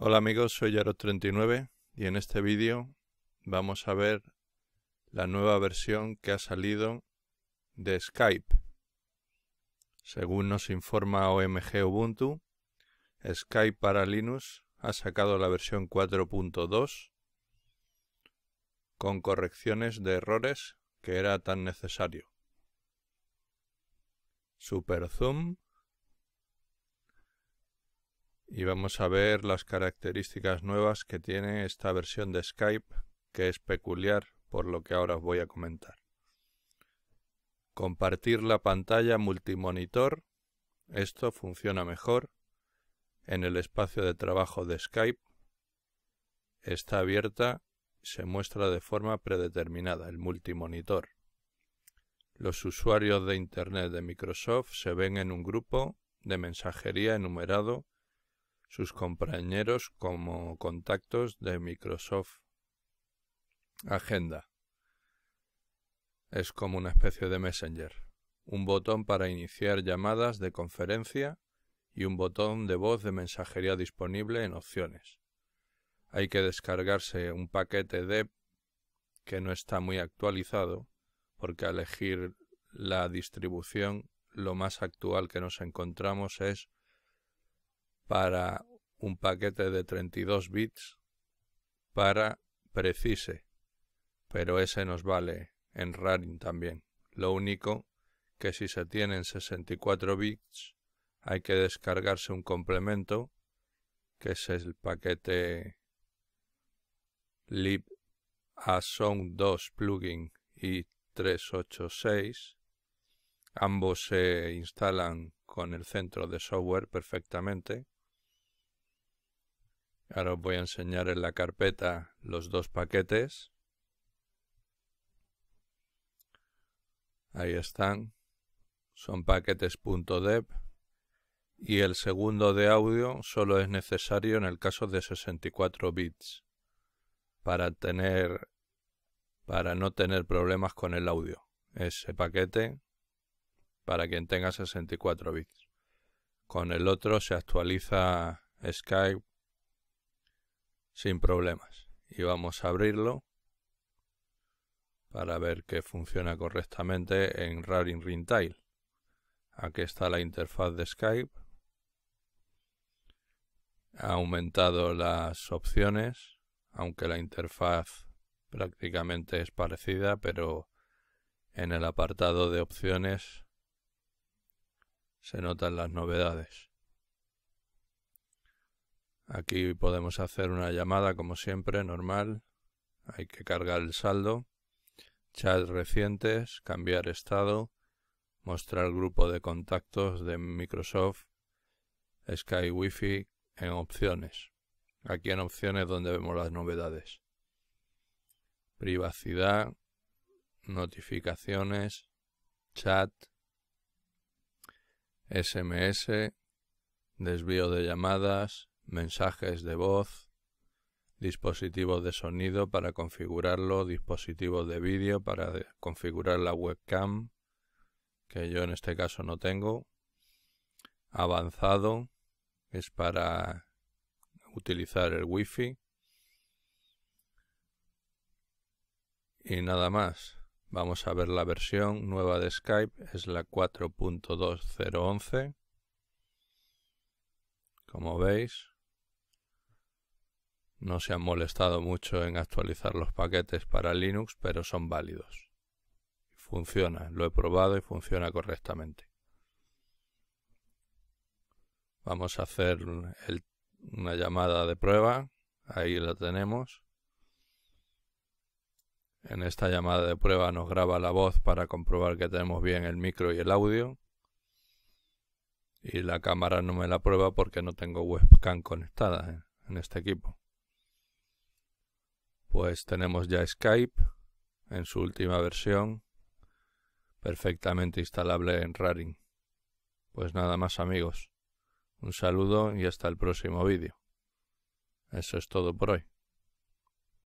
Hola amigos, soy Yarot39 y en este vídeo vamos a ver la nueva versión que ha salido de Skype. Según nos informa OMG Ubuntu, Skype para Linux ha sacado la versión 4.2 con correcciones de errores que era tan necesario. Superzoom y vamos a ver las características nuevas que tiene esta versión de Skype que es peculiar por lo que ahora os voy a comentar. Compartir la pantalla multimonitor. Esto funciona mejor en el espacio de trabajo de Skype. Está abierta, se muestra de forma predeterminada el multimonitor. Los usuarios de Internet de Microsoft se ven en un grupo de mensajería enumerado sus compañeros como contactos de Microsoft. Agenda. Es como una especie de Messenger. Un botón para iniciar llamadas de conferencia y un botón de voz de mensajería disponible en opciones. Hay que descargarse un paquete de que no está muy actualizado, porque elegir la distribución lo más actual que nos encontramos es para un paquete de 32 bits para precise, pero ese nos vale en Raring también. Lo único que si se tienen 64 bits hay que descargarse un complemento que es el paquete lib 2 plugin y 386 ambos se instalan con el centro de software perfectamente Ahora os voy a enseñar en la carpeta los dos paquetes. Ahí están. Son paquetes.deb y el segundo de audio solo es necesario en el caso de 64 bits para tener para no tener problemas con el audio. Ese paquete para quien tenga 64 bits. Con el otro se actualiza Skype sin problemas. Y vamos a abrirlo para ver que funciona correctamente en Raring Rintail. Aquí está la interfaz de Skype. Ha aumentado las opciones, aunque la interfaz prácticamente es parecida, pero en el apartado de opciones se notan las novedades. Aquí podemos hacer una llamada como siempre, normal. Hay que cargar el saldo. Chats recientes, cambiar estado, mostrar grupo de contactos de Microsoft, Sky en opciones. Aquí en opciones donde vemos las novedades. Privacidad, notificaciones, chat, SMS, desvío de llamadas, mensajes de voz, dispositivos de sonido para configurarlo, dispositivos de vídeo para configurar la webcam, que yo en este caso no tengo, avanzado, es para utilizar el wifi y nada más. Vamos a ver la versión nueva de Skype, es la 4.2011. Como veis, no se han molestado mucho en actualizar los paquetes para Linux, pero son válidos. Funciona, lo he probado y funciona correctamente. Vamos a hacer una llamada de prueba. Ahí la tenemos. En esta llamada de prueba nos graba la voz para comprobar que tenemos bien el micro y el audio. Y la cámara no me la prueba porque no tengo webcam conectada ¿eh? en este equipo pues tenemos ya Skype en su última versión, perfectamente instalable en Raring. Pues nada más amigos, un saludo y hasta el próximo vídeo. Eso es todo por hoy.